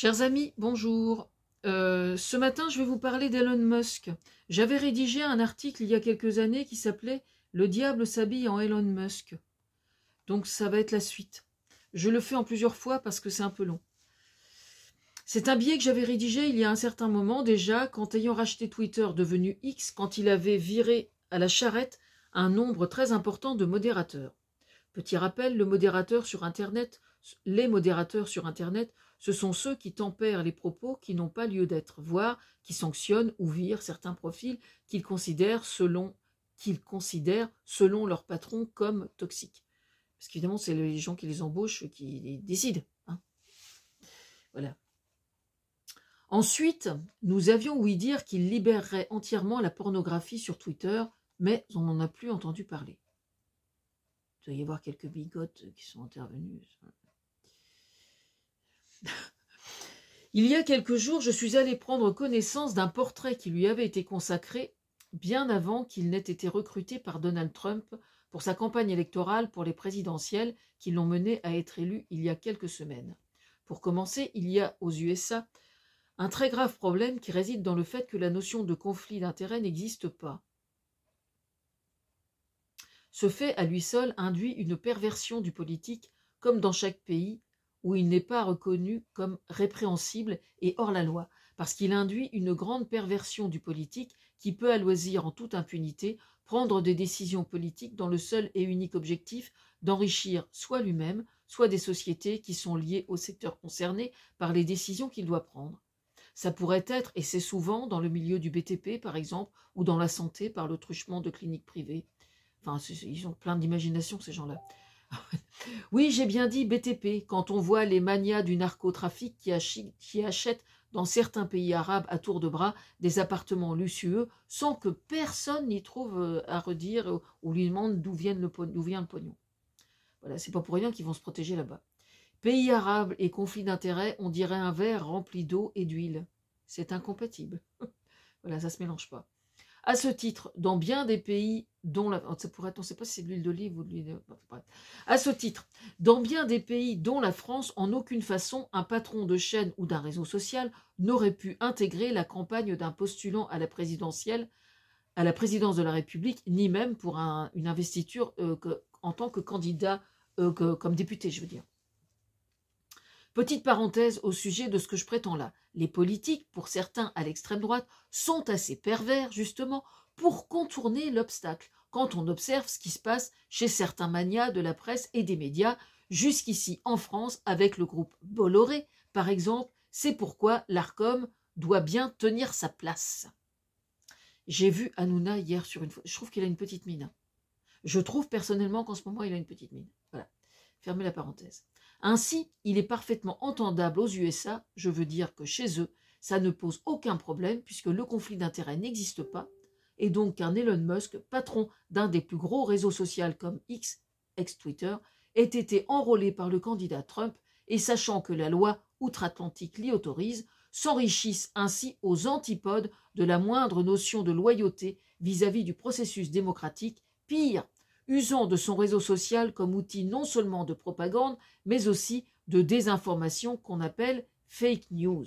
Chers amis, bonjour. Euh, ce matin, je vais vous parler d'Elon Musk. J'avais rédigé un article il y a quelques années qui s'appelait Le diable s'habille en Elon Musk. Donc ça va être la suite. Je le fais en plusieurs fois parce que c'est un peu long. C'est un billet que j'avais rédigé il y a un certain moment déjà, quand ayant racheté Twitter devenu X, quand il avait viré à la charrette un nombre très important de modérateurs. Petit rappel, le modérateur sur Internet, les modérateurs sur Internet, ce sont ceux qui tempèrent les propos qui n'ont pas lieu d'être, voire qui sanctionnent ou virent certains profils qu'ils considèrent selon qu'ils considèrent selon leur patron comme toxiques. Parce qu'évidemment, c'est les gens qui les embauchent qui décident. Hein. voilà. Ensuite, nous avions ouï dire qu'ils libérerait entièrement la pornographie sur Twitter, mais on n'en a plus entendu parler. Il doit y avoir quelques bigotes qui sont intervenues. Il y a quelques jours, je suis allé prendre connaissance d'un portrait qui lui avait été consacré bien avant qu'il n'ait été recruté par Donald Trump pour sa campagne électorale pour les présidentielles qui l'ont mené à être élu il y a quelques semaines. Pour commencer, il y a aux USA un très grave problème qui réside dans le fait que la notion de conflit d'intérêts n'existe pas. Ce fait à lui seul induit une perversion du politique, comme dans chaque pays, où il n'est pas reconnu comme répréhensible et hors la loi, parce qu'il induit une grande perversion du politique qui peut à loisir en toute impunité prendre des décisions politiques dans le seul et unique objectif d'enrichir soit lui-même, soit des sociétés qui sont liées au secteur concerné par les décisions qu'il doit prendre. Ça pourrait être, et c'est souvent, dans le milieu du BTP par exemple, ou dans la santé par le truchement de cliniques privées. Enfin, ils ont plein d'imagination ces gens-là. oui, j'ai bien dit BTP, quand on voit les manias du narcotrafic qui, achètent dans certains pays arabes à tour de bras des appartements luxueux sans que personne n'y trouve euh, à redire ou lui demande d'où vient le, pognon. Voilà, c'est pas pour rien qu'ils vont se protéger là-bas. Pays arabes et conflits d'intérêts, on dirait un verre rempli d'eau et d'huile. C'est incompatible. voilà, ça se mélange pas. À ce titre, dans bien des pays dont la, on sait l'huile d'olive ou À ce titre, dans bien des pays dont la France, en aucune façon, un patron de chaîne ou d'un réseau social n'aurait pu intégrer la campagne d'un postulant à la présidentielle, à la présidence de la République, ni même pour une investiture euh, en tant que candidat, euh, comme député, je veux dire. Petite parenthèse au sujet de ce que je prétends là. Les politiques, pour certains à l'extrême droite, sont assez pervers, justement, pour contourner l'obstacle, quand on observe ce qui se passe chez certains manias de la presse et des médias, jusqu'ici en France, avec le groupe Bolloré, par exemple, c'est pourquoi l'ARCOM doit bien tenir sa place. J'ai vu Hanouna hier sur une Je trouve qu'il a une petite mine. Hein. Je trouve personnellement qu'en ce moment, il a une petite mine. Voilà. Fermez la parenthèse. Ainsi, il est parfaitement entendable aux USA, je veux dire que chez eux, ça ne pose aucun problème puisque le conflit d'intérêts n'existe pas, et donc qu'un Elon Musk, patron d'un des plus gros réseaux sociaux comme X, ex-Twitter, ait été enrôlé par le candidat Trump et sachant que la loi outre-Atlantique l'y autorise, s'enrichissent ainsi aux antipodes de la moindre notion de loyauté vis à -vis du processus démocratique, pire usant de son réseau social comme outil non seulement de propagande, mais aussi de désinformation qu'on appelle fake news.